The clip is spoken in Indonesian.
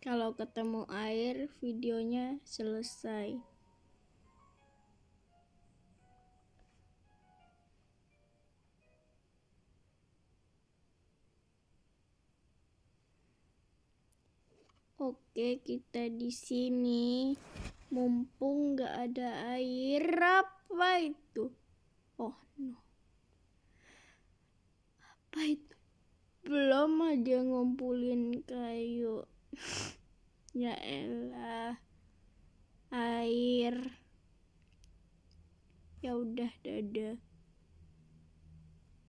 Kalau ketemu air, videonya selesai. Oke, kita di sini. Mumpung nggak ada air, apa itu? Oh no. Apa itu? Belum aja ngumpulin kayu. ya elah air ya udah dadah